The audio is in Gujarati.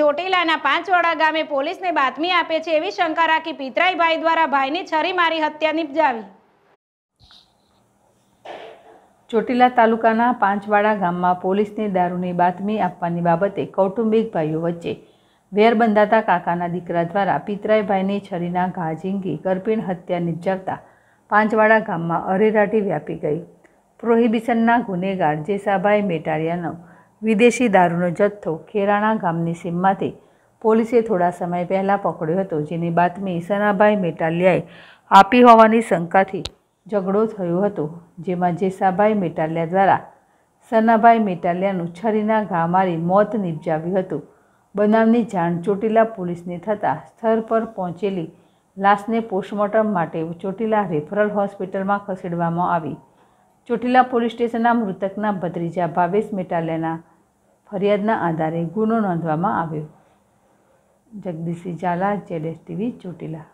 ચોટીલાના પાંચવાડા ગામે પોલીસને બાતમી આપે છે એવી શંકા રાખી પિતરાઈ દ્વારા ભાઈની છરી મારી હત્યા નિપજાવી ચોટીલા તાલુકાના પાંચવાડા ગામમાં પોલીસને દારૂની બાતમી આપવાની બાબતે કૌટુંબિક ભાઈઓ વચ્ચે વેર બંધાતા કાકાના દીકરા દ્વારા પિતરાઈ છરીના ઘા ઝીંગી કરપીણ હત્યા નિપજાવતા પાંચવાડા ગામમાં અરેરાટી વ્યાપી ગઈ પ્રોહિબિશનના ગુનેગાર જેસાભાઈ મેટારિયાનો વિદેશી દારૂનો જથ્થો ખેરાણા ગામની સીમમાંથી પોલીસે થોડા સમય પહેલા પકડ્યો હતો જેની બાતમે ઈશનાભાઈ મેટાલિયાએ આપી હોવાની શંકાથી ઝઘડો થયો હતો જેમાં જે સાભાઈ મેટાલિયા દ્વારા સનાભાઈ મેટાલિયાનું છરીના ઘા મારી મોત નિપજાવ્યું હતું બનાવની જાણ ચોટીલા પોલીસને થતા સ્થળ પર પહોંચેલી લાશને પોસ્ટમોર્ટમ માટે ચોટીલા રેફરલ હોસ્પિટલમાં ખસેડવામાં આવી ચોટીલા પોલીસ સ્ટેશનના મૃતકના બદરીજા ભાવેશ મેટાલિયાના ફરિયાદના આધારે ગુનો નોંધવામાં આવ્યો જગદીશ ઝાલા જેડેશ ટીવી ચોટીલા